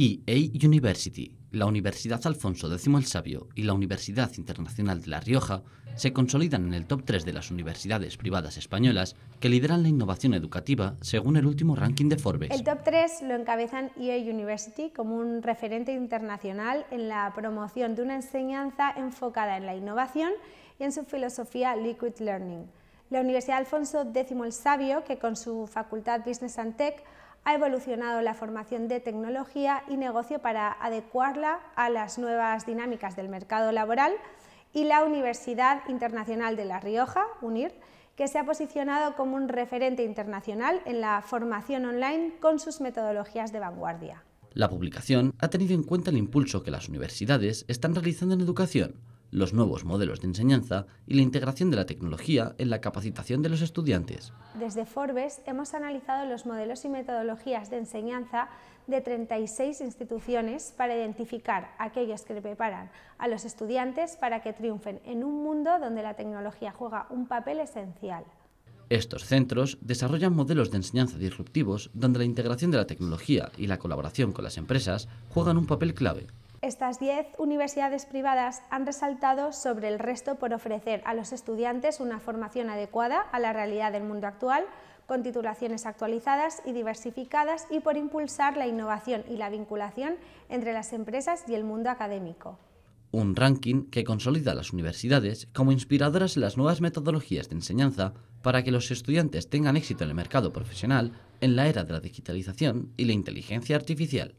EA University, la Universidad Alfonso X el Sabio y la Universidad Internacional de La Rioja se consolidan en el top 3 de las universidades privadas españolas que lideran la innovación educativa según el último ranking de Forbes. El top 3 lo encabezan EA University como un referente internacional en la promoción de una enseñanza enfocada en la innovación y en su filosofía Liquid Learning. La Universidad Alfonso X el Sabio, que con su Facultad Business and Tech ha evolucionado la formación de tecnología y negocio para adecuarla a las nuevas dinámicas del mercado laboral y la Universidad Internacional de La Rioja, UNIR, que se ha posicionado como un referente internacional en la formación online con sus metodologías de vanguardia. La publicación ha tenido en cuenta el impulso que las universidades están realizando en educación, los nuevos modelos de enseñanza y la integración de la tecnología en la capacitación de los estudiantes. Desde Forbes hemos analizado los modelos y metodologías de enseñanza de 36 instituciones para identificar aquellos que preparan a los estudiantes para que triunfen en un mundo donde la tecnología juega un papel esencial. Estos centros desarrollan modelos de enseñanza disruptivos donde la integración de la tecnología y la colaboración con las empresas juegan un papel clave estas 10 universidades privadas han resaltado sobre el resto por ofrecer a los estudiantes una formación adecuada a la realidad del mundo actual, con titulaciones actualizadas y diversificadas y por impulsar la innovación y la vinculación entre las empresas y el mundo académico. Un ranking que consolida a las universidades como inspiradoras en las nuevas metodologías de enseñanza para que los estudiantes tengan éxito en el mercado profesional en la era de la digitalización y la inteligencia artificial.